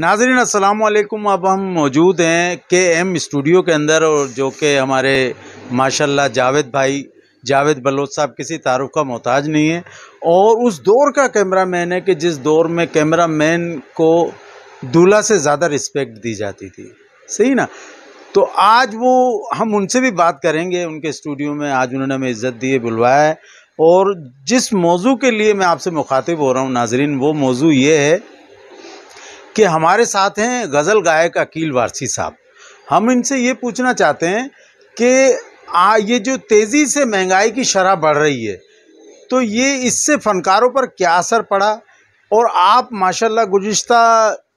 नाजरीन असलकुम अब हम मौजूद हैं के एम स्टूडियो के अंदर और जो कि हमारे माशाल्लाह जावेद भाई जावेद बलोच साहब किसी तारुफ का मोहताज नहीं है और उस दौर का कैमरा मैन है कि जिस दौर में कैमरा मैन को दूल्हा से ज़्यादा रिस्पेक्ट दी जाती थी सही ना तो आज वो हम उनसे भी बात करेंगे उनके स्टूडियो में आज उन्होंने हमें इज़्ज़त दी है बुलवाया है और जिस मौजू के लिए मैं आपसे मुखातिब हो रहा हूँ नाजरीन वो मौजू ये है कि हमारे साथ हैं गज़ल गायक अकील वारसी साहब हम इनसे ये पूछना चाहते हैं कि आ ये जो तेज़ी से महंगाई की शरह बढ़ रही है तो ये इससे फ़नकारों पर क्या असर पड़ा और आप माशाल्लाह गुज्त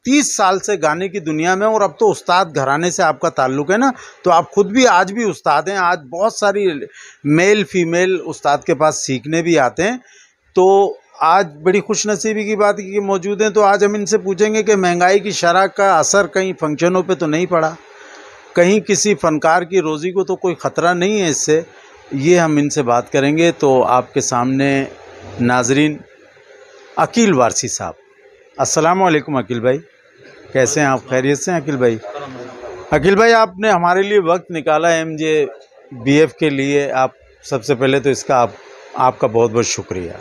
तीस साल से गाने की दुनिया में और अब तो उस्ताद घराने से आपका ताल्लुक है ना तो आप खुद भी आज भी उस्ताद हैं आज बहुत सारी मेल फीमेल उस्ताद के पास सीखने भी आते हैं तो आज बड़ी खुशनसीबी की बात की कि मौजूद हैं तो आज हम इनसे पूछेंगे कि महंगाई की शराह का असर कहीं फंक्शनों पे तो नहीं पड़ा कहीं किसी फनकार की रोज़ी को तो कोई ख़तरा नहीं है इससे ये हम इनसे बात करेंगे तो आपके सामने नाजरीन अकील वारसी साहब अस्सलाम वालेकुम अकील भाई कैसे हैं आप खैरियत से हैं अकील भाई अकील भाई आपने हमारे लिए वक्त निकाला एम जे बी एफ के लिए आप सबसे पहले तो इसका आप, आपका बहुत बहुत शुक्रिया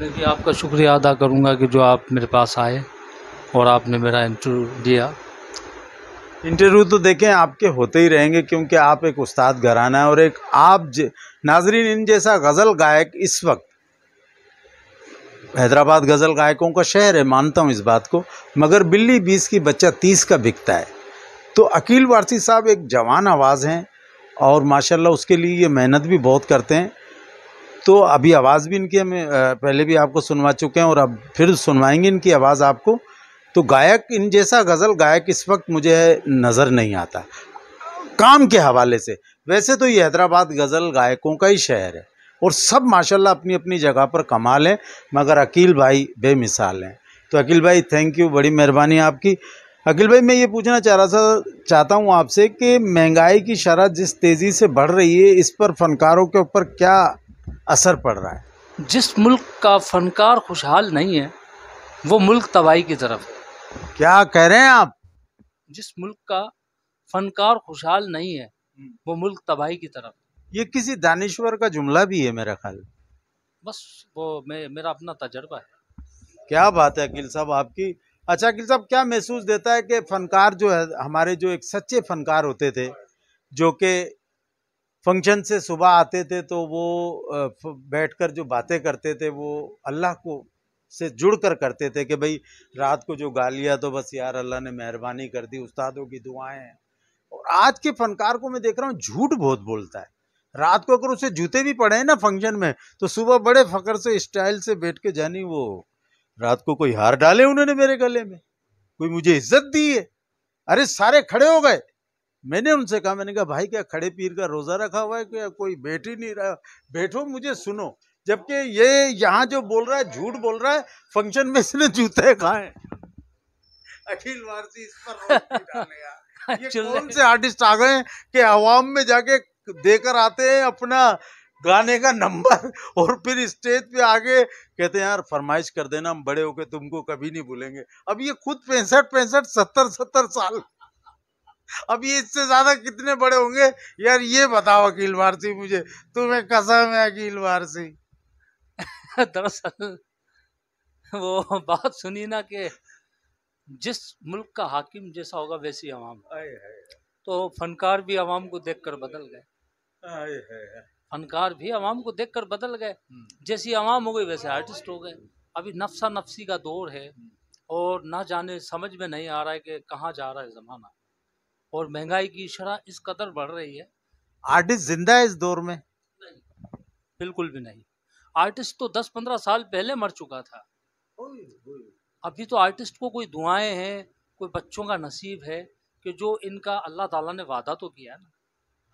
देखिए आपका शुक्रिया अदा करूँगा कि जो आप मेरे पास आए और आपने मेरा इंटरव्यू दिया इंटरव्यू तो देखें आपके होते ही रहेंगे क्योंकि आप एक उस्ताद घराना है और एक आप नाजरीन इन जैसा गज़ल गायक इस वक्त हैदराबाद गज़ल गायकों का शहर है मानता हूँ इस बात को मगर बिल्ली बीस की बच्चा तीस का बिकता है तो अकील वारसी साहब एक जवान आवाज़ हैं और माशाल्लाह उसके लिए ये मेहनत भी बहुत करते हैं तो अभी आवाज़ भी इनकी हमें पहले भी आपको सुनवा चुके हैं और अब फिर सुनवाएंगे इनकी आवाज़ आपको तो गायक इन जैसा गज़ल गायक इस वक्त मुझे नज़र नहीं आता काम के हवाले से वैसे तो ये हैदराबाद गज़ल गायकों का ही शहर है और सब माशाल्लाह अपनी अपनी जगह पर कमाल हैं मगर अकील भाई बेमिसाल हैं तो अकील भाई थैंक यू बड़ी मेहरबानी आपकी अकील भाई मैं ये पूछना चाह रहा था चाहता हूँ आपसे कि महंगाई की शरह जिस तेज़ी से बढ़ रही है इस पर फनकारों के ऊपर क्या असर पड़ रहा है जिस मुल्क का फनकार खुशहाल नहीं है वो मुल्क तबाही की तरफ है क्या कह रहे हैं आप जिस मुल्क का फनकार खुशहाल नहीं है वो मुल्क तबाही की तरफ ये किसी दानश्वर का जुमला भी है मेरा ख्याल बस वो मैं मेरा अपना तजर्बा है क्या बात है अकील साहब आपकी अच्छा अकील साहब क्या महसूस देता है कि फनकार जो है हमारे जो एक सच्चे फनकार होते थे जो कि फंक्शन से सुबह आते थे तो वो बैठकर जो बातें करते थे वो अल्लाह को से जुड़ कर करते थे कि भाई रात को जो गा लिया तो बस यार अल्लाह ने मेहरबानी कर दी उस्तादों की दुआएं हैं और आज के फनकार को मैं देख रहा हूँ झूठ बहुत बोलता है रात को अगर उसे जूते भी पड़े हैं ना फंक्शन में तो सुबह बड़े फकर से स्टाइल से बैठ के जानी वो रात को कोई हार डाले उन्होंने मेरे गले में कोई मुझे इज्जत दी है अरे सारे खड़े हो गए मैंने उनसे कहा मैंने कहा भाई क्या खड़े पीर का रोज़ा रखा हुआ है क्या कोई बैठ ही नहीं रहा बैठो मुझे सुनो जबकि ये यहाँ जो बोल रहा है झूठ बोल रहा है फंक्शन में इसने जूते खाए अखिल वारसी इस पर ये कौन से आर्टिस्ट आ गए कि आवाम में जाके देकर आते हैं अपना गाने का नंबर और फिर स्टेज पे आगे कहते हैं यार फरमाइश कर देना हम बड़े होके तुमको कभी नहीं भूलेंगे अब ये खुद पैंसठ पैंसठ सत्तर सत्तर साल अब ये इससे ज्यादा कितने बड़े होंगे यार ये बताओ अकील भारती मुझे तुम्हें कसम है अकील भारती दरअसल वो बात सुनी ना कि जिस मुल्क का हाकिम जैसा होगा वैसी आवाम तो फनकार भी आवाम को देखकर बदल गए फनकार भी आवाम को देखकर बदल गए हम्म। जैसी आवाम हो गई वैसे आर्टिस्ट हो गए अभी नफसा नफसी का दौर है हम्म। और ना जाने समझ में नहीं आ रहा है कि कहाँ जा रहा है ज़माना और महंगाई की शरह इस कदर बढ़ रही है आर्टिस्ट जिंदा है इस दौर में नहीं बिल्कुल भी नहीं आर्टिस्ट तो 10-15 साल पहले मर चुका था अभी तो आर्टिस्ट को कोई दुआएं हैं कोई बच्चों का नसीब है कि जो इनका अल्लाह ताला ने वादा तो किया ना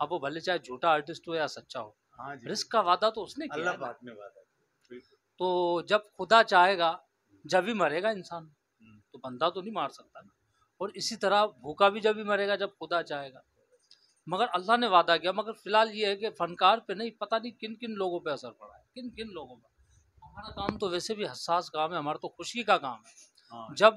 अब वो भले चाहे झूठा आर्टिस्ट हो या सच्चा हो हाँ रिस्क का वादा तो उसने किया अल्लाह पाक ने वादा तो जब खुदा चाहेगा जब भी मरेगा इंसान हम्म। तो बंदा तो नहीं मार सकता ना और इसी तरह भूखा भी जब भी मरेगा जब खुदा चाहेगा मगर अल्लाह ने वादा किया मगर फिलहाल ये है कि फ़नकार पे नहीं पता नहीं किन किन लोगों पे असर पड़ा है किन किन लोगों पर हमारा काम तो वैसे भी हसास काम है हमारा तो खुशी का काम है हाँ। जब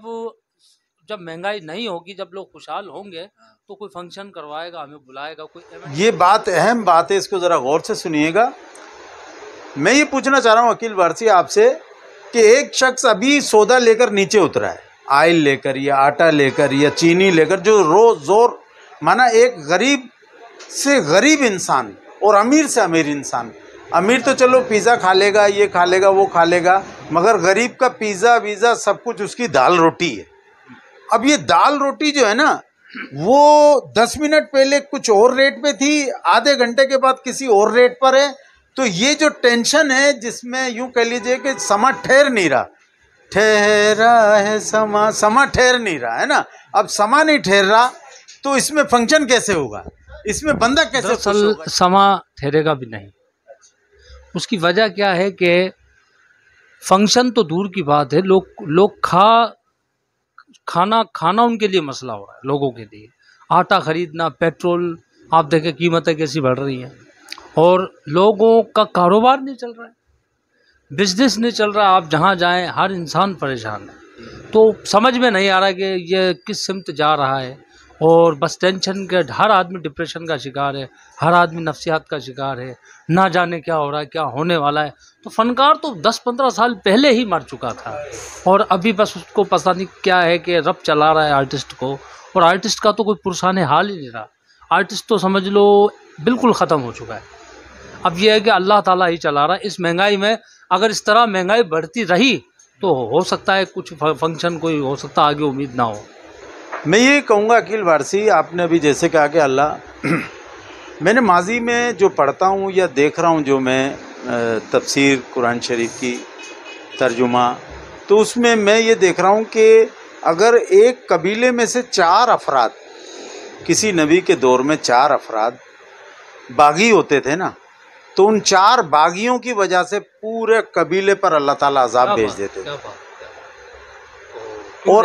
जब महंगाई नहीं होगी जब लोग खुशहाल होंगे हाँ। तो कोई फंक्शन करवाएगा हमें बुलाएगा कोई ये बात अहम बात है इसको ज़रा गौर से सुनिएगा मैं ये पूछना चाह रहा हूँ अकील वारसी आपसे कि एक शख्स अभी सौदा लेकर नीचे उतरा है आयल लेकर या आटा लेकर या चीनी लेकर जो रो ज़ोर माना एक गरीब से गरीब इंसान और अमीर से अमीर इंसान अमीर तो चलो पिज़्ज़ा खा लेगा ये खा लेगा वो खा लेगा मगर गरीब का पिज़्ज़ा वीज़ा सब कुछ उसकी दाल रोटी है अब ये दाल रोटी जो है ना वो दस मिनट पहले कुछ और रेट पे थी आधे घंटे के बाद किसी और रेट पर है तो ये जो टेंशन है जिसमें यूं कह लीजिए कि समा ठहर नहीं रहा ठहरा है समा समा ठहर नहीं रहा है ना अब समा नहीं ठहर रहा तो इसमें फंक्शन कैसे होगा इसमें बंदा कैसे सल, समा ठहरेगा भी नहीं उसकी वजह क्या है कि फंक्शन तो दूर की बात है लोग लोग खा खाना खाना उनके लिए मसला हो रहा है लोगों के लिए आटा खरीदना पेट्रोल आप देखें कीमतें कैसी बढ़ रही हैं और लोगों का कारोबार नहीं चल रहा है बिजनेस नहीं चल रहा आप जहाँ जाएं हर इंसान परेशान है तो समझ में नहीं आ रहा कि ये किस सिमत जा रहा है और बस टेंशन के हर आदमी डिप्रेशन का शिकार है हर आदमी नफसियात का शिकार है ना जाने क्या हो रहा है क्या होने वाला है तो फ़नकार तो 10-15 साल पहले ही मर चुका था और अभी बस उसको पता नहीं क्या है कि रब चला रहा है आर्टिस्ट को और आर्टिस्ट का तो कोई पुरसान हाल ही नहीं रहा आर्टिस्ट तो समझ लो बिल्कुल ख़त्म हो चुका है अब यह है कि अल्लाह ताला ही चला रहा है इस महंगाई में अगर इस तरह महंगाई बढ़ती रही तो हो सकता है कुछ फंक्शन कोई हो सकता आगे उम्मीद ना हो मैं ये कहूँगा अखिल वारसी आपने अभी जैसे कहा कि अल्लाह मैंने माजी में जो पढ़ता हूँ या देख रहा हूँ जो मैं तफसीर कुरान शरीफ की तर्जुमा तो उसमें मैं ये देख रहा हूँ कि अगर एक कबीले में से चार अफराद किसी नबी के दौर में चार अफराद बागी होते थे ना तो उन चार बागियों की वजह से पूरे कबीले पर अल्लाह ताला अजाब भेज देते क्या क्या और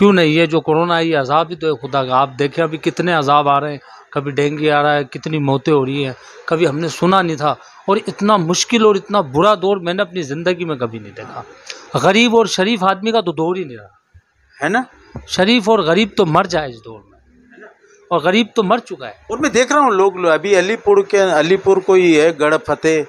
क्यों नहीं ये जो कोरोना आई अजाब ही तो खुदा का आप देखें अभी कितने अजाब आ रहे हैं कभी डेंगू आ रहा है कितनी मौतें हो रही हैं कभी हमने सुना नहीं था और इतना मुश्किल और इतना बुरा दौर मैंने अपनी ज़िंदगी में कभी नहीं देखा गरीब और शरीफ आदमी का तो दौर ही नहीं रहा है ना शरीफ और गरीब तो मर जाए इस दौर में और गरीब तो मर चुका है और मैं देख रहा हूँ लोग अभी अलीपुर के अलीपुर कोई है गढ़ फतेह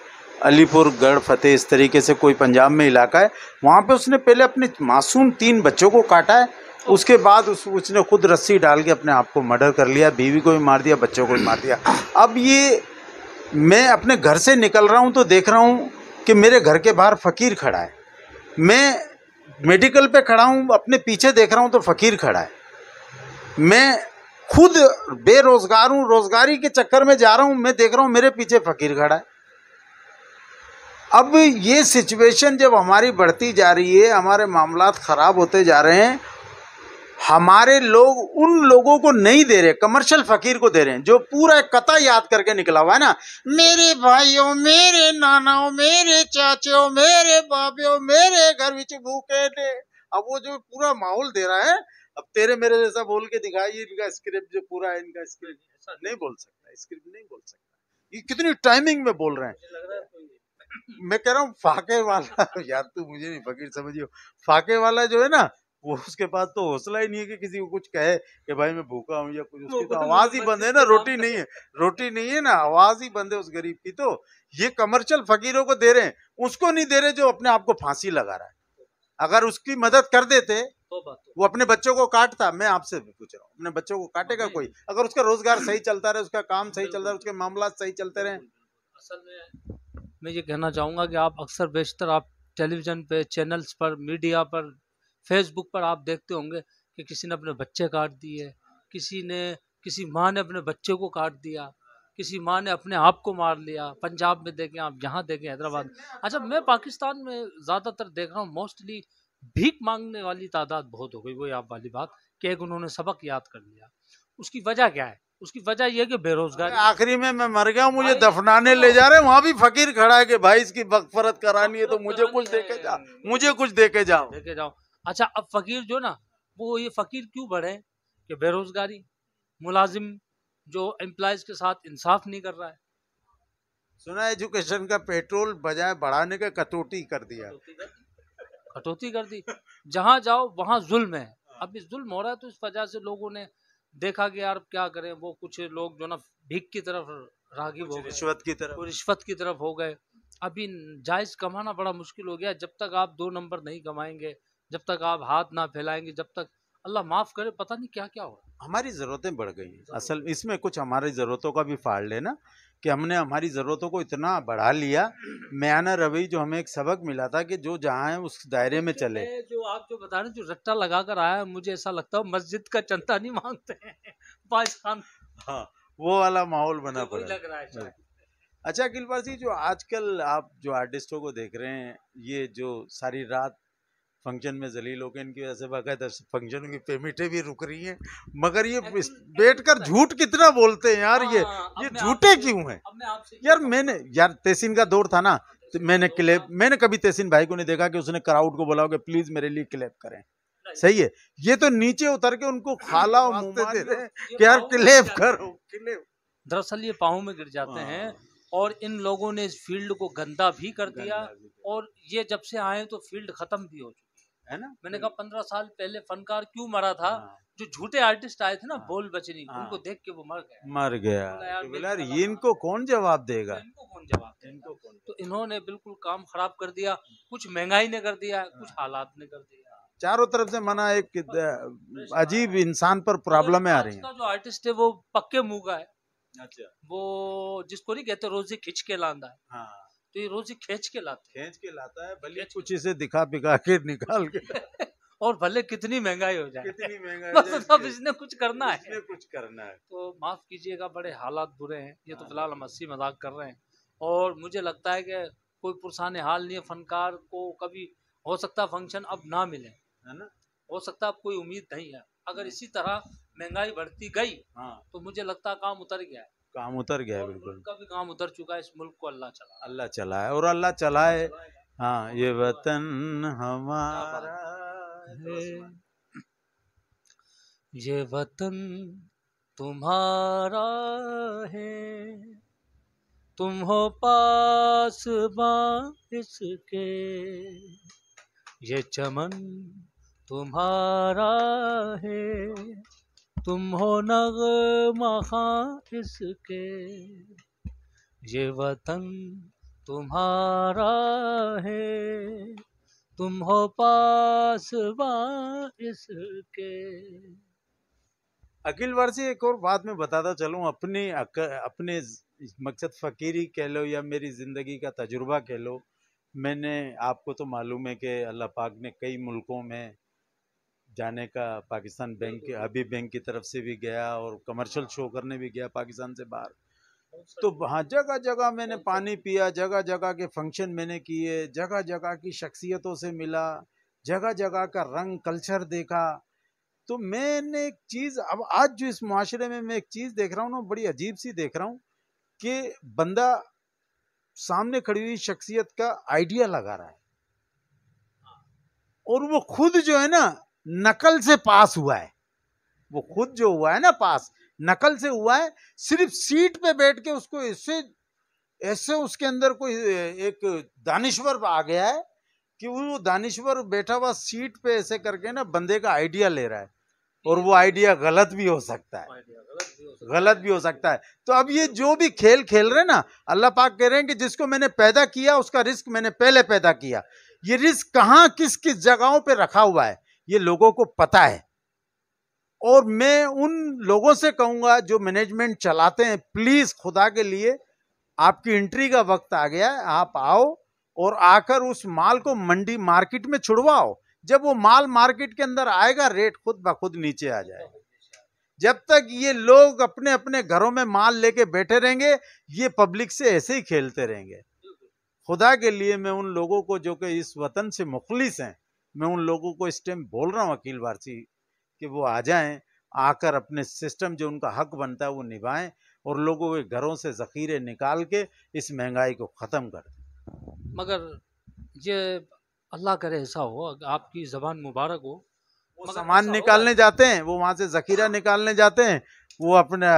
अलीपुर गढ़ फतेह इस तरीके से कोई पंजाब में इलाका है वहाँ पे उसने पहले अपने मासूम तीन बच्चों को काटा है उसके बाद उस उसने खुद रस्सी डाल के अपने आप को मर्डर कर लिया बीवी को भी मार दिया बच्चों को भी मार दिया अब ये मैं अपने घर से निकल रहा हूँ तो देख रहा हूँ कि मेरे घर के बाहर फ़कीर खड़ा है मैं मेडिकल पे खड़ा हूँ अपने पीछे देख रहा हूँ तो फ़कीर खड़ा है मैं खुद बेरोजगार हूं रोजगारी के चक्कर में जा रहा हूं मैं देख रहा हूँ मेरे पीछे फकीर खड़ा है अब ये सिचुएशन जब हमारी बढ़ती जा रही है हमारे मामला ख़राब होते जा रहे हैं हमारे लोग उन लोगों को नहीं दे रहे कमर्शियल फकीर को दे रहे हैं जो पूरा कथा याद करके निकला हुआ है ना मेरे भाइयों मेरे नानाओं मेरे चाचियों मेरे बाबियों मेरे घर बिच भूखे अब वो जो पूरा माहौल दे रहा है अब तेरे मेरे जैसा बोल के दिखाई इनका स्क्रिप्ट जो पूरा है इनका स्क्रिप्ट नहीं बोल सकता स्क्रिप्ट नहीं बोल सकता ये कितनी टाइमिंग में बोल रहे हैं मैं कह रहा हूँ फाके वाला यार तू मुझे नहीं फकीर समझियो फाके वाला जो है ना वो उसके पास तो हौसला ही नहीं है कि किसी को कुछ कहे कि भाई मैं भूखा हूँ या कुछ उसकी तो आवाज ही बंद है ना रोटी नहीं है रोटी नहीं है ना आवाज ही बंद है उस गरीब की तो ये कमर्शियल फकीरों को दे रहे हैं उसको नहीं दे रहे जो अपने आप को फांसी लगा रहा है अगर उसकी मदद कर देते तो तो वो अपने बच्चों को काटता मैं आपसे पूछ रहा हूँ अपने बच्चों को काटेगा का हाँ, कोई अगर उसका रोजगार सही चलता रहे उसका काम सही चलता रहे उसके मामला सही चलते रहे असल में मैं ये कहना चाहूंगा कि आप अक्सर बेशतर आप टेलीविज़न पे चैनल्स पर मीडिया पर फेसबुक पर आप देखते होंगे कि किसी ने अपने बच्चे काट दिए किसी ने किसी माँ ने अपने बच्चे को काट दिया किसी माँ ने अपने आप को मार लिया पंजाब में देखें आप जहाँ देखें हैदराबाद अच्छा मैं तो- पाकिस्तान में ज़्यादातर देख रहा हूँ मोस्टली भीख मांगने वाली तादाद बहुत हो गई वो आप वाली बात कि एक उन्होंने सबक याद कर लिया उसकी वजह क्या है उसकी वजह यह कि बेरोजगारी आखिरी में मैं मर गया मुझे दफनाने ले हाँ। जा रहे हैं वहाँ भी फकीर खड़ा है कि भाई इसकी बकफरत करानी है तो मुझे कुछ दे के जा मुझे कुछ दे के जाओ दे जाओ अच्छा अब फकीर जो ना वो ये फकीर क्यों बढ़े कि बेरोजगारी मुलाजिम जो एम्प्लॉयज के साथ इंसाफ नहीं कर रहा है सुना एजुकेशन का पेट्रोल बजाय बढ़ाने का कटौती कर दिया कटौती कर दी जहाँ जाओ वहाँ जुल्म है अब इस जुल्म हो रहा है तो इस वजह से लोगों ने देखा कि यार क्या करें वो कुछ लोग जो ना भीख की तरफ रागी हो गए रिश्वत की तरफ रिश्वत की तरफ हो गए अभी जायज़ कमाना बड़ा मुश्किल हो गया जब तक आप दो नंबर नहीं कमाएंगे जब तक आप हाथ ना फैलाएंगे जब तक अल्लाह माफ़ करे पता नहीं क्या क्या हो हमारी ज़रूरतें बढ़ गई असल इसमें कुछ हमारी ज़रूरतों का भी फाड़ लेना कि हमने हमारी ज़रूरतों को इतना बढ़ा लिया मैना रवि जो हमें एक सबक मिला था कि जो जहाँ है उस दायरे में चले जो आप जो बता रहे जो रट्टा लगा कर आया मुझे ऐसा लगता है मस्जिद का चंदा नहीं मांगते हैं हाँ वो वाला माहौल बना पड़ा लग रहा है अच्छा अखिल जी जो आजकल आप जो आर्टिस्टों को देख रहे हैं ये जो सारी रात फंक्शन में जलील होकर इनकी वजह से बाकायदा फंक्शन की पेमेंटें भी रुक रही हैं मगर ये बैठ कर झूठ कितना बोलते हैं यार ये हाँ, ये झूठे क्यों हैं यार मैंने यार तहसीन का दौर था ना हाँ, तो मैंने क्लेप मैंने कभी तहसीन भाई को नहीं देखा कि उसने क्राउड को बोला प्लीज मेरे लिए क्लेप करें सही है ये तो नीचे उतर के उनको खाला दे रहे कि यार क्लेप करो क्लैप दरअसल ये पाँव में गिर जाते हाँ। हैं और इन लोगों ने इस फील्ड को गंदा भी कर दिया और ये जब से आए तो फील्ड खत्म भी हो चुकी है ना मैंने कहा पंद्रह साल पहले फनकार क्यों मरा था हाँ। जो झूठे आर्टिस्ट आए थे ना हाँ। बोल बचनी हाँ। उनको देख के वो मर गया मर गया यार तो ये इनको कौन जवाब देगा इनको कौन जवाब देगा इनको कौन तो इन्होंने बिल्कुल काम खराब कर दिया कुछ महंगाई ने कर दिया कुछ हालात ने कर दिया चारों तरफ से मना एक अजीब इंसान पर प्रॉब्लम आ रही है जो आर्टिस्ट है वो पक्के मुंह का है अच्छा वो जिसको नहीं कहते रोजी खिंच के लांदा है तो ये रोजी खेच के लाते खेच के लाता है भले कुछ इसे दिखा बिखा के निकाल के और भले कितनी महंगाई हो जाए कितनी महंगाई बस अब इसने कुछ करना है इसने कुछ करना है तो माफ कीजिएगा बड़े हालात बुरे हैं ये तो हाँ। फिलहाल हम हंसी मजाक कर रहे हैं और मुझे लगता है कि कोई पुरसान हाल नहीं है फनकार को कभी हो सकता फंक्शन अब ना मिले है ना हो सकता अब कोई उम्मीद नहीं है अगर हाँ। इसी तरह महंगाई बढ़ती गई हाँ। तो मुझे लगता काम उतर गया है काम उतर गया है बिल्कुल का भी काम उतर चुका है इस मुल्क को अल्लाह चला अल्लाह चला है और अल्लाह चलाए हाँ ये वतन हमारा तो ये वतन तुम्हारा है तुम हो पास इसके ये चमन तुम्हारा है तुम हो नग इसके ये वतन तुम्हारा है तुम हो पास इसके अखिल वर्षी एक और बात में बताता चलू अपने अक, अपने मकसद फ़कीरी कह लो या मेरी ज़िंदगी का तजुर्बा कह लो मैंने आपको तो मालूम है कि अल्लाह पाक ने कई मुल्कों में जाने का पाकिस्तान बैंक अभी बैंक की तरफ से भी गया और कमर्शियल शो करने भी गया पाकिस्तान से बाहर तो वहाँ जगह जगह मैंने पानी पिया जगह जगह के फंक्शन मैंने किए जगह जगह की शख्सियतों से मिला जगह जगह का रंग कल्चर देखा तो मैंने एक चीज़ अब आज जो इस माशरे में मैं एक चीज़ देख रहा हूँ ना बड़ी अजीब सी देख रहा हूँ कि बंदा सामने खड़ी हुई शख्सियत का आइडिया लगा रहा है और वो खुद जो है ना नकल से पास हुआ है वो खुद जो हुआ है ना पास नकल से हुआ है सिर्फ सीट पे बैठ के उसको ऐसे ऐसे उसके अंदर कोई एक दानिश्वर आ गया है कि वो दानिश्वर बैठा हुआ सीट पे ऐसे करके ना बंदे का आइडिया ले रहा है और वो आइडिया गलत भी हो सकता है गलत भी हो सकता है तो अब ये जो भी खेल खेल रहे ना अल्लाह पाक कह रहे हैं कि जिसको मैंने पैदा किया उसका रिस्क मैंने पहले पैदा किया ये रिस्क कहाँ किस किस जगहों पे रखा हुआ है ये लोगों को पता है और मैं उन लोगों से कहूंगा जो मैनेजमेंट चलाते हैं प्लीज़ खुदा के लिए आपकी एंट्री का वक्त आ गया है आप आओ और आकर उस माल को मंडी मार्केट में छुड़वाओ जब वो माल मार्केट के अंदर आएगा रेट खुद ब खुद नीचे आ जाएगा जब तक ये लोग अपने अपने घरों में माल लेके बैठे रहेंगे ये पब्लिक से ऐसे ही खेलते रहेंगे खुदा के लिए मैं उन लोगों को जो कि इस वतन से मुखलिस हैं मैं उन लोगों को इस टाइम बोल रहा हूँ अकील वारसी कि वो आ जाएं आकर अपने सिस्टम जो उनका हक बनता है वो निभाएं और लोगों के घरों से ज़ख़ीरे निकाल के इस महंगाई को ख़त्म कर दें मगर ये अल्लाह करे ऐसा हो आपकी ज़बान मुबारक हो वो सामान निकालने जाते हैं वो वहाँ से ज़ख़ीरा निकालने जाते हैं वो अपना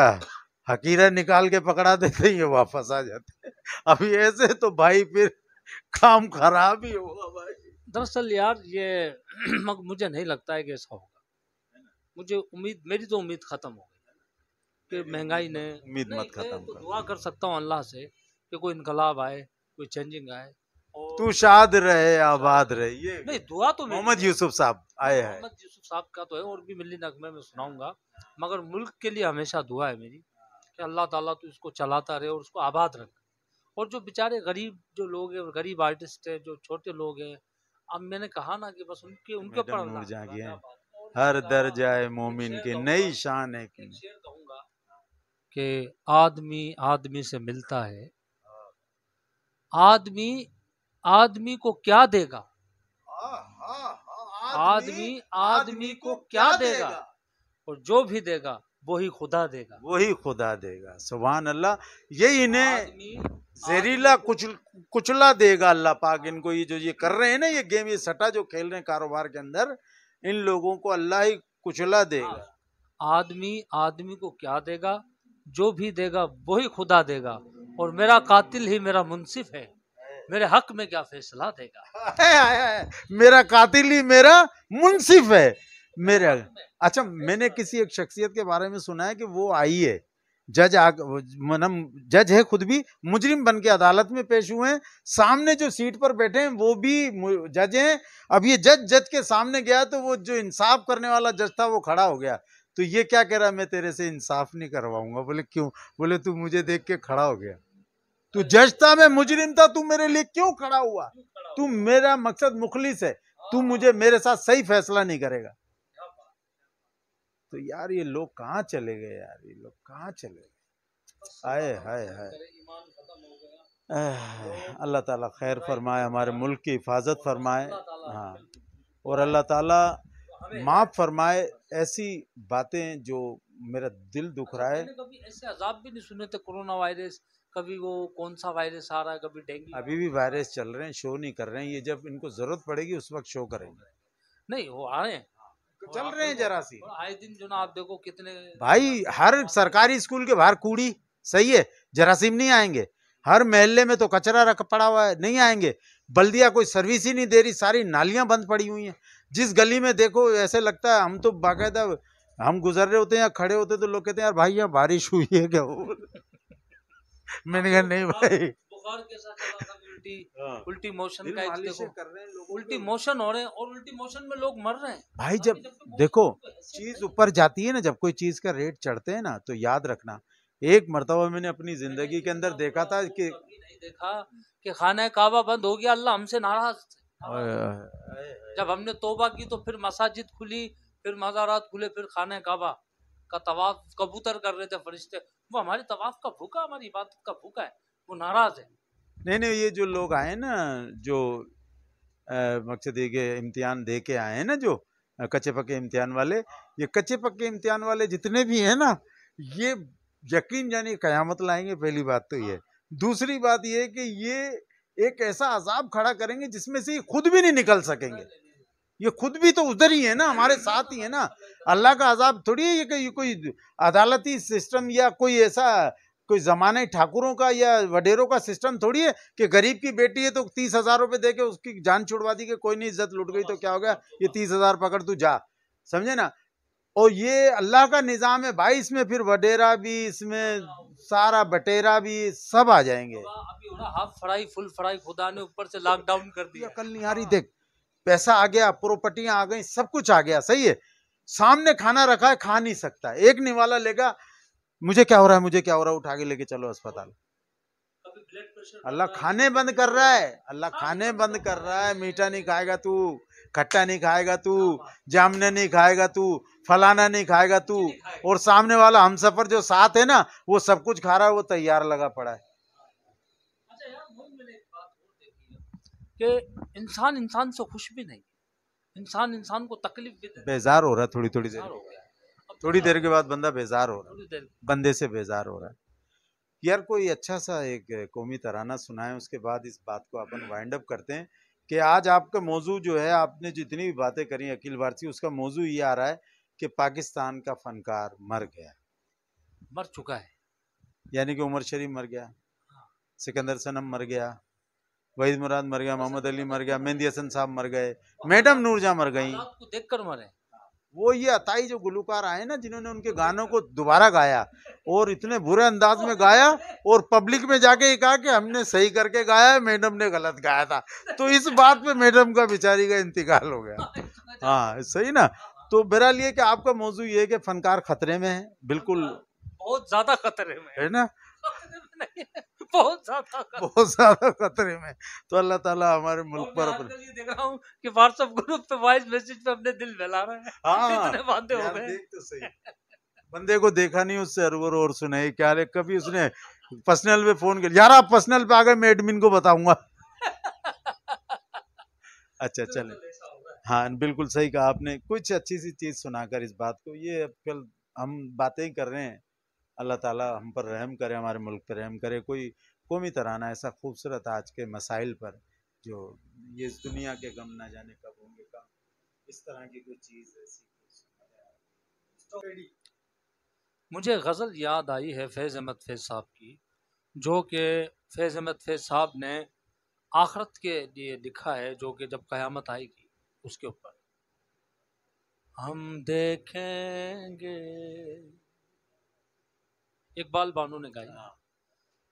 हकीरा निकाल के पकड़ा देते हैं ये वापस आ जाते हैं अभी ऐसे तो भाई फिर काम खराब ही होगा भाई दरअसल यार ये मुझे नहीं लगता है कि ऐसा होगा मुझे उम्मीद मेरी तो उम्मीद ख़त्म हो गई कि महंगाई ने उम्मीद मत खत्म तो दुआ कर सकता हूँ अल्लाह से कि कोई इनकलाब आए कोई चेंजिंग आए तू शाद रहे आबाद रहे ये नहीं दुआ तो मोहम्मद यूसुफ साहब आए हैं मोहम्मद यूसुफ साहब का तो है और भी मिली नगमे में सुनाऊंगा मगर मुल्क के लिए हमेशा दुआ है मेरी कि अल्लाह ताला तू इसको चलाता रहे और उसको आबाद रख और जो बेचारे गरीब जो लोग हैं गरीब आर्टिस्ट हैं जो छोटे लोग हैं अब मैंने कहा ना कि बस उनके उनके ऊपर हर दर जाए मोमिन के नई शान है कि कि आदमी आदमी से मिलता है आदमी आदमी को क्या देगा आदमी आदमी को क्या देगा और जो भी देगा वही खुदा देगा वही खुदा देगा सुबह अल्लाह यही इन्हें जहरीला कुचल कुचला देगा अल्लाह पाक इनको ये जो ये कर रहे हैं ना ये गेम ये सटा जो खेल रहे हैं कारोबार के अंदर इन लोगों को अल्लाह ही कुचला देगा हाँ। आदमी आदमी को क्या देगा जो भी देगा वही खुदा देगा और मेरा कातिल ही मेरा मुनसिफ है मेरे हक में क्या फैसला देगा है, है, है, मेरा कातिल ही मेरा मुनसिफ है मेरे अच्छा मैंने किसी एक शख्सियत के बारे में सुना है कि वो आई है जज आ मनम जज है खुद भी मुजरिम बन के अदालत में पेश हुए हैं सामने जो सीट पर बैठे हैं वो भी जज हैं अब ये जज जज के सामने गया तो वो जो इंसाफ करने वाला जज था वो खड़ा हो गया तो ये क्या कह रहा है मैं तेरे से इंसाफ नहीं करवाऊंगा बोले क्यों बोले तू मुझे देख के खड़ा हो गया तू जज था मैं मुजरिम था तू मेरे लिए क्यों खड़ा हुआ तू मेरा मकसद मुखलिस है तू मुझे मेरे साथ सही फैसला नहीं करेगा तो यार ये लोग कहाँ चले गए यार ये लोग कहाँ चले गए आए हाय हाय तो अल्लाह ताला खैर फरमाए हमारे मुल्क की हिफाजत फरमाए हाँ और अल्लाह ताला तो माफ़ फरमाए ऐसी बातें जो मेरा दिल दुख तो रहा है कभी ऐसे अजाब भी नहीं सुने थे कोरोना वायरस कभी वो कौन सा वायरस आ रहा है कभी डेंगू अभी भी वायरस चल रहे हैं शो नहीं कर रहे हैं ये जब इनको जरूरत पड़ेगी उस वक्त शो करेंगे नहीं वो आ रहे हैं तो चल रहे हैं जरा सी आए दिन जो ना आप देखो कितने भाई हर सरकारी स्कूल के बाहर कूड़ी सही है जरासीम नहीं आएंगे हर महल्ले में तो कचरा रख पड़ा हुआ है नहीं आएंगे बल्दिया कोई सर्विस ही नहीं दे रही सारी नालियां बंद पड़ी हुई हैं जिस गली में देखो ऐसे लगता है हम तो बाकायदा हम गुजर रहे होते हैं या खड़े होते तो लोग कहते हैं यार भाई यहाँ बारिश हुई है क्या मैंने कहा नहीं हाँ, भाई बुखार उल्टी हाँ। उल्टी मोशन का देखो उल्टी मोशन हो रहे हैं और उल्टी मोशन में लोग मर रहे हैं भाई जब, जब तो देखो चीज ऊपर जाती है ना जब कोई चीज का रेट चढ़ते हैं ना तो याद रखना एक मरतबा मैंने अपनी जिंदगी के अंदर देखा था कि देखा कि खाना काबा बंद हो गया अल्लाह हमसे नाराज जब हमने तोबा की तो फिर मसाजिद खुली फिर मज़ारात खुले फिर खाना काबा का तवाफ कबूतर कर रहे थे फरिश्ते वो हमारे तवाफ का भूखा हमारी इबादत का भूखा है वो नाराज है नहीं नहीं ये जो लोग आए ना जो मकसद ये कि इम्तिहान दे के आए हैं ना जो कच्चे पक्के इम्तिहान वाले ये कच्चे पक्के इम्तिहान वाले जितने भी हैं ना ये यकीन जानिए कयामत लाएंगे पहली बात तो ये दूसरी बात ये कि ये एक ऐसा अजाब खड़ा करेंगे जिसमें से ये खुद भी नहीं निकल सकेंगे ये खुद भी तो उधर ही है ना हमारे साथ ही है ना अल्लाह का अजाब थोड़ी है ये कोई अदालती सिस्टम या कोई ऐसा कोई जमाने ठाकुरों का या वडेरों का सिस्टम थोड़ी है कि गरीब की बेटी है तो तीस हजार रुपये दे के उसकी जान छुड़वा दी कि कोई नहीं इज्जत लुट गई तो क्या हो गया ये तीस हजार पकड़ तू जा समझे ना और ये अल्लाह का निज़ाम है भाई इसमें फिर वडेरा भी इसमें सारा बटेरा भी सब आ जाएंगे हाफ फड़ाई फुल फड़ाई खुदा ने ऊपर से लॉकडाउन कर दिया कल निहारी देख पैसा आ गया प्रॉपर्टियां आ गई सब कुछ आ गया सही है सामने खाना रखा है खा नहीं सकता एक निवाला लेगा मुझे क्या हो रहा है मुझे क्या हो रहा है उठा के लेके चलो अस्पताल अल्लाह खाने बंद कर रहा है अल्लाह हाँ, खाने बंद कर रहा है मीठा नहीं खाएगा तू खट्टा नहीं खाएगा तू जामने नहीं खाएगा तू फलाना नहीं खाएगा तू और सामने वाला हम सफर जो साथ है ना वो सब कुछ खा रहा है वो तैयार लगा पड़ा है अच्छा कि इंसान इंसान से खुश भी नहीं इंसान इंसान को तकलीफ भी बेजार हो रहा है थोड़ी थोड़ी देर थोड़ी हाँ। देर के बाद बंदा बेजार हो रहा है बंदे से बेजार हो रहा है यार कोई अच्छा सा एक कौमी तराना सुनाए उसके बाद इस बात को अपन वाइंड अप करते हैं कि आज आपका मौजू जो है आपने जितनी भी बातें करी अखिल भारतीय उसका मौजू ये आ रहा है कि पाकिस्तान का फनकार मर गया मर चुका है यानी कि उमर शरीफ मर गया हाँ। सिकंदर सनम मर गया वहीद मुराद मर गया मोहम्मद अली मर गया मेहंदी हसन साहब मर गए मैडम नूरजा मर गई देख कर मरे वो ये अताई जो गुलकार आए ना जिन्होंने उनके गानों को दोबारा गाया और इतने बुरे अंदाज में गाया और पब्लिक में जाके ये कहा कि हमने सही करके गाया है मैडम ने गलत गाया था तो इस बात पे मैडम का बेचारी का इंतकाल हो गया हाँ सही ना तो बहरहाल ये कि आपका मौजू ये है कि फनकार खतरे में है बिल्कुल बहुत ज्यादा खतरे में है ना बहुत ज्यादा बहुत ज्यादा खतरे में तो अल्लाह ताला हमारे मुल्क पर अपने देख रहा हूँ कि व्हाट्सएप ग्रुप पे वॉइस मैसेज पे अपने दिल बहला हाँ। रहे हैं हाँ, इतने हो गए तो बंदे को देखा नहीं उससे अरवर और सुने क्या रे कभी उसने पर्सनल पे फोन किया यार आप पर्सनल पे आ गए मैं एडमिन को बताऊंगा अच्छा चले हाँ बिल्कुल सही कहा आपने कुछ अच्छी सी चीज़ सुनाकर इस बात को ये अब कल हम बातें कर रहे हैं अल्लाह ताला हम पर रहम करे हमारे मुल्क पर रहम करे कोई कौमी तराना ऐसा खूबसूरत आज के मसाइल पर जो ये इस दुनिया के गम ना जाने कब होंगे कब इस तरह की कोई चीज़ ऐसी तो मुझे गज़ल याद आई है फैज़ अहमद फैज़ साहब की जो कि फैज़ अहमद फैज़ साहब ने आखरत के लिए लिखा है जो कि जब क़यामत आएगी उसके ऊपर हम देखेंगे इकबाल बानो ने गाई हाँ।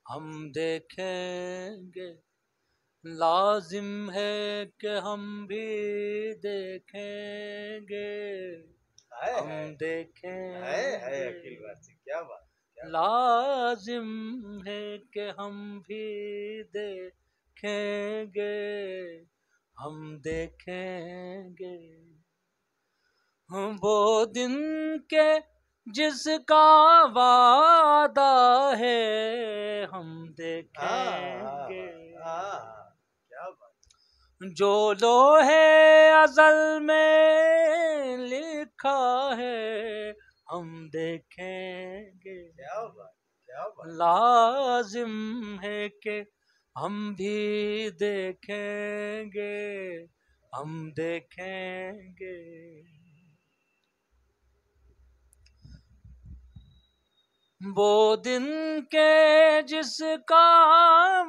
हम देखेंगे लाजिम है कि हम भी देखेंगे हम देखेंगे क्या बात लाजिम है कि हम भी देखेंगे हम देखेंगे हम वो दिन के जिसका वादा है हम देखेंगे हाँ, हाँ, हाँ, जो है अजल में लिखा है हम देखेंगे क्या क्या लाजिम है के हम भी देखेंगे हम देखेंगे वो दिन के जिसका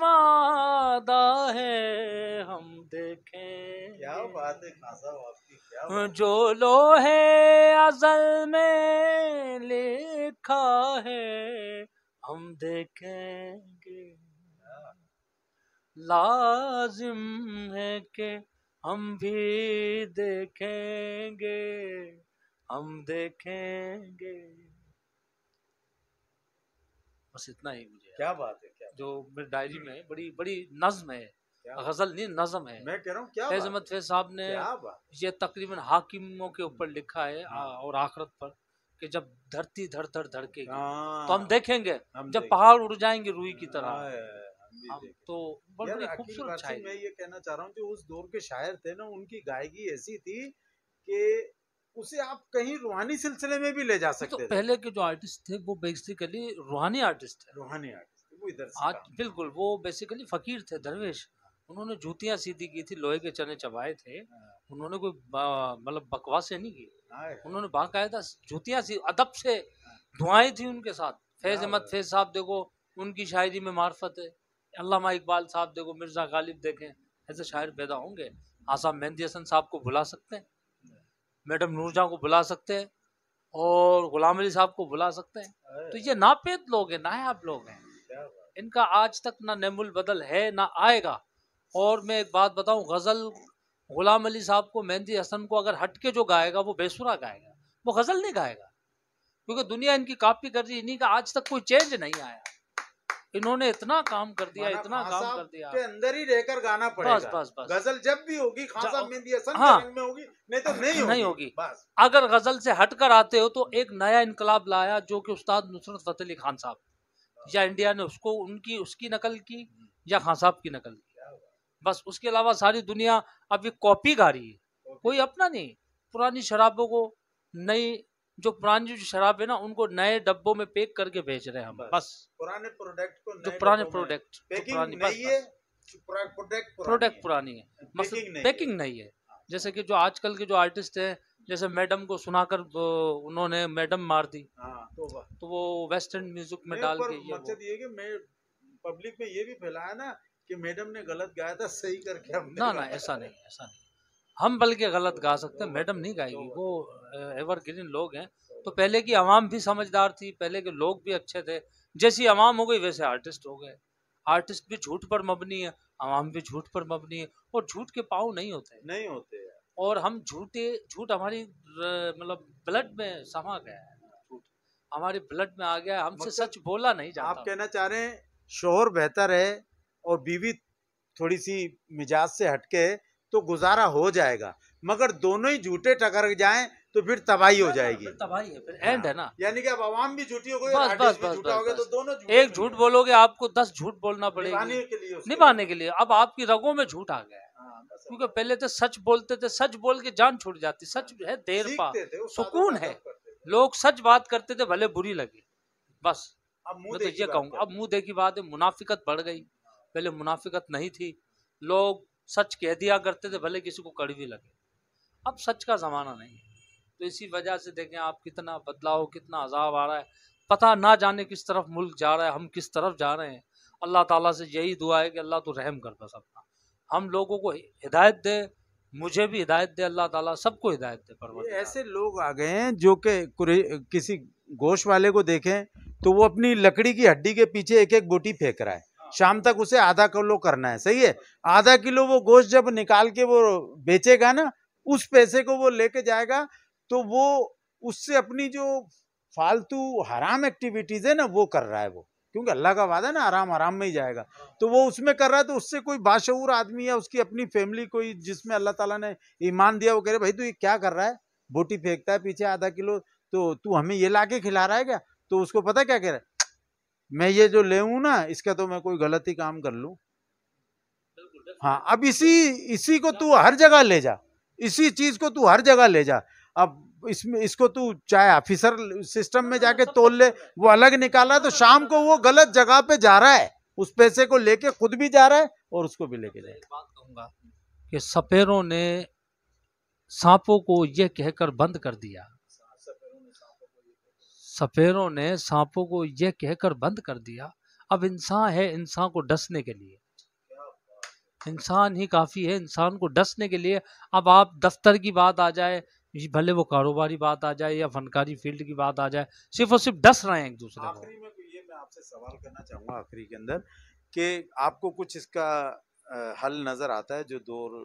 वादा है हम देखें क्या बात है क्या जो लोहे अजल में लिखा है हम देखेंगे लाजिम है के हम भी देखेंगे हम देखेंगे बस इतना ही मुझे क्या बात है क्या जो मेरी डायरी हम्म। में बड़ी बड़ी नज्म है गजल नहीं नज्म है मैं कह रहा हूँ फैज अहमद फैज साहब ने ये तकरीबन हाकिमों के ऊपर हम्म। लिखा है हम्म। और आखरत पर कि जब धरती धर धर धड़केगी हाँ। तो हम देखेंगे हम जब पहाड़ उड़ जाएंगे रुई की तरह हाँ, तो बड़ी खूबसूरत मैं ये कहना चाह रहा हूँ जो उस दौर के शायर थे ना उनकी गायकी ऐसी थी कि उसे आप कहीं रूहानी सिलसिले में भी ले जा तो सकते तो पहले के जो आर्टिस्ट थे वो बेसिकली रूहानी आर्टिस्ट थे रूहानी आर्टिस्ट वो इधर आज बिल्कुल वो बेसिकली फकीर थे दरवेश हाँ। उन्होंने जूतियां सीधी की थी लोहे के चने चबाए थे हाँ। उन्होंने कोई मतलब से नहीं की उन्होंने बाकायदा जूतियां सी अदब से दुआएं हाँ। थी उनके साथ फैज अहमद फैज साहब देखो उनकी शायरी में मार्फत है अल्लामा इकबाल साहब देखो मिर्जा गालिब देखें ऐसे शायर पैदा होंगे आसाम मेहंदी हसन साहब को भुला सकते हैं मैडम नूरजहाँ को बुला सकते हैं और गुलाम अली साहब को बुला सकते हैं तो ये नापेद लोग हैं नायाब लोग हैं इनका आज तक ना नमुल बदल है ना आएगा और मैं एक बात बताऊं गज़ल गुलाम अली साहब को मेहंदी हसन को अगर हट के जो गाएगा वो बेसुरा गाएगा वो गज़ल नहीं गाएगा क्योंकि दुनिया इनकी कापी कर रही इन्हीं का आज तक कोई चेंज नहीं आया इन्होंने इतना काम कर दिया इतना काम कर दिया के अंदर ही रहकर गाना पड़ेगा बस बस बस गजल जब भी होगी खासा हाँ, में होगी नहीं तो नहीं होगी, नहीं होगी। बस अगर गजल से हटकर आते हो तो एक नया इनकलाब लाया जो कि उस्ताद नुसरत फतेह अली खान साहब या इंडिया ने उसको उनकी उसकी नकल की या खान साहब की नकल की बस उसके अलावा सारी दुनिया अभी कॉपी गा रही है कोई अपना नहीं पुरानी शराबों को नई जो पुरानी जो शराब है ना उनको नए डब्बों में पैक करके भेज रहे हैं हम बस पुराने प्रोडक्ट को जो पुराने प्रोडक्ट प्रोडक्ट पुरानी है मतलब पैकिंग नहीं है हाँ। जैसे कि जो आजकल के जो आर्टिस्ट हैं जैसे मैडम को सुनाकर उन्होंने मैडम मार दी हाँ, तो, तो, वो वेस्टर्न म्यूजिक में डाल के ये कि मैं पब्लिक में ये भी फैलाया ना कि मैडम ने गलत गाया था सही करके हमने ना ना ऐसा नहीं ऐसा नहीं हम बल्कि गलत गा सकते हैं मैडम नहीं गाएगी वो एवर ग्रीन लोग हैं तो पहले की आवाम भी समझदार थी पहले के लोग भी अच्छे थे जैसी आवाम हो गई वैसे आर्टिस्ट हो गए आर्टिस्ट भी झूठ पर मबनी है आवाम भी झूठ पर मबनी है और झूठ के पाव नहीं होते नहीं होते और हम झूठे झूठ हमारी मतलब ब्लड में समा गया है झूठ हमारे ब्लड में आ गया है हमसे मतलब सच बोला नहीं जाता आप कहना चाह रहे हैं शोहर बेहतर है और बीवी थोड़ी सी मिजाज से हटके तो गुजारा हो जाएगा मगर दोनों ही झूठे टकर जाए तो फिर तबाही हो जाएगी तो तबाही है है ना हाँ, यानी कि अब आवाम भी झूठी हो गई बस बस बस, तो दोनों एक झूठ बोलोगे आपको दस झूठ बोलना पड़ेगा निभाने के लिए अब आपकी रगों में झूठ आ गया हाँ, क्योंकि पहले तो सच बोलते थे सच बोल के जान छूट जाती सच है देर पा सुकून है लोग सच बात करते थे भले बुरी लगे बस मैं तो ये कहूंगा अब मुंह देखी बात है मुनाफिकत बढ़ गई पहले मुनाफिकत नहीं थी लोग सच कह दिया करते थे भले किसी को कड़वी लगे अब सच का ज़माना नहीं है तो इसी वजह से देखें आप कितना बदलाव कितना अजाब आ रहा है पता ना जाने किस तरफ मुल्क जा रहा है हम किस तरफ जा रहे हैं अल्लाह ताला से यही दुआ है कि अल्लाह तो रहम कर बस अपना हम लोगों को हिदायत दे मुझे भी हिदायत दे अल्लाह ताला सबको हिदायत दे पर ऐसे लोग आ गए हैं जो कि किसी गोश वाले को देखें तो वो अपनी लकड़ी की हड्डी के पीछे एक एक बोटी फेंक रहा है शाम तक उसे आधा किलो करना है सही है आधा किलो वो गोश्त जब निकाल के वो बेचेगा ना उस पैसे को वो लेके जाएगा तो वो उससे अपनी जो फालतू हराम एक्टिविटीज़ है ना वो कर रहा है वो क्योंकि अल्लाह का वादा है ना आराम आराम में ही जाएगा तो वो उसमें कर रहा है तो उससे कोई बाशूर आदमी या उसकी अपनी फैमिली कोई जिसमें अल्लाह ताला ने ईमान दिया वो कह रहे भाई तू ये क्या कर रहा है बोटी फेंकता है पीछे आधा किलो तो तू हमें ये ला के खिला रहा है क्या तो उसको पता क्या कह रहा है मैं ये जो ले ना इसका तो मैं कोई गलत ही काम कर लू हाँ अब इसी इसी को तू हर जगह ले जा इसी चीज को तू हर जगह ले जा अब इसमें इसको तू चाहे ऑफिसर सिस्टम में जाके तोल ले वो अलग निकाला तो शाम को वो गलत जगह पे जा रहा है उस पैसे को लेके खुद भी जा रहा है और उसको भी लेके जा रहा है कि सपेरों ने सांपों को यह कहकर बंद कर दिया सफेरों ने सांपों को यह कहकर बंद कर दिया अब इंसान है इंसान को डसने के लिए इंसान ही काफ़ी है इंसान को डसने के लिए अब आप दफ्तर की बात आ जाए भले वो कारोबारी बात आ जाए या फनकारी फील्ड की बात आ जाए सिर्फ और सिर्फ डस रहे हैं एक दूसरे को तो आपसे सवाल करना चाहूंगा आखिरी के अंदर कि आपको कुछ इसका हल नज़र आता है जो दौर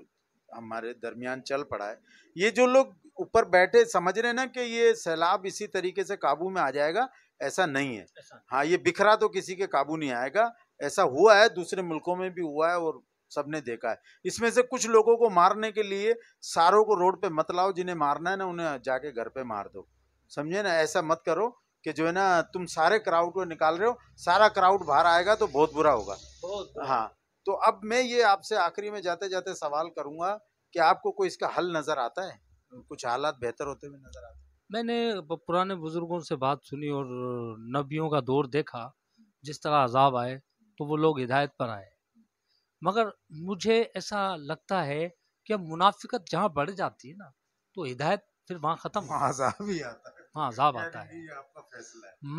हमारे दरमियान चल पड़ा है ये जो लोग ऊपर बैठे समझ रहे ना कि ये सैलाब इसी तरीके से काबू में आ जाएगा ऐसा नहीं है हाँ ये बिखरा तो किसी के काबू नहीं आएगा ऐसा हुआ है दूसरे मुल्कों में भी हुआ है और सबने देखा है इसमें से कुछ लोगों को मारने के लिए सारों को रोड पे मत लाओ जिन्हें मारना है ना उन्हें जाके घर पे मार दो समझे ना ऐसा मत करो कि जो है ना तुम सारे क्राउड को निकाल रहे हो सारा क्राउड बाहर आएगा तो बहुत बुरा होगा बहुत हाँ तो अब मैं ये आपसे आखिरी में जाते जाते सवाल करूंगा कि आपको कोई इसका हल नज़र आता है कुछ हालात बेहतर होते हुए नज़र आते हैं मैंने पुराने बुज़ुर्गों से बात सुनी और नबियों का दौर देखा जिस तरह अजाब आए तो वो लोग हिदायत पर आए मगर मुझे ऐसा लगता है कि अब मुनाफिकत जहाँ बढ़ जाती है ना तो हिदायत फिर वहाँ ख़त्म अजाब ही आता है हाँ अजाब आता है है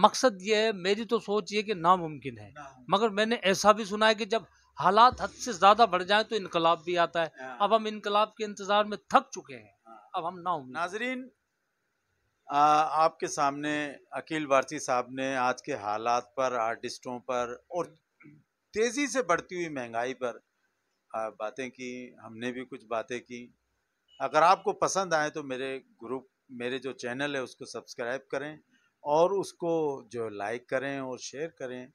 मकसद ये है मेरी तो सोच ये कि नामुमकिन है मगर मैंने ऐसा भी सुना है कि जब हालात हद से ज़्यादा बढ़ जाए तो इनकलाब भी आता है हाँ। अब हम इनकलाब के इंतज़ार में थक चुके हैं हाँ। अब हम ना नाजरीन आ, आपके सामने अकील वारसी साहब ने आज के हालात पर आर्टिस्टों पर और तेज़ी से बढ़ती हुई महंगाई पर बातें की हमने भी कुछ बातें की अगर आपको पसंद आए तो मेरे ग्रुप मेरे जो चैनल है उसको सब्सक्राइब करें और उसको जो लाइक करें और शेयर करें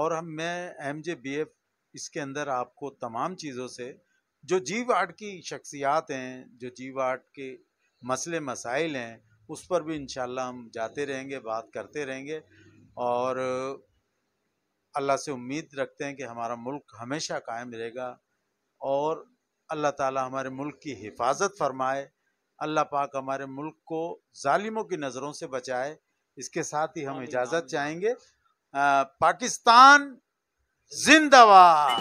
और हम मैं एम जे बी एफ इसके अंदर आपको तमाम चीज़ों से जो जीव आर्ट की शख्सियात हैं जो जीव आर्ट के मसले मसाइल हैं उस पर भी इन हम जाते रहेंगे बात करते रहेंगे और अल्लाह से उम्मीद रखते हैं कि हमारा मुल्क हमेशा कायम रहेगा और अल्लाह ताला हमारे मुल्क की हिफाजत फरमाए अल्लाह पाक हमारे मुल्क को ालिमों की नज़रों से बचाए इसके साथ ही हम इजाज़त चाहेंगे आ, पाकिस्तान ジンだわ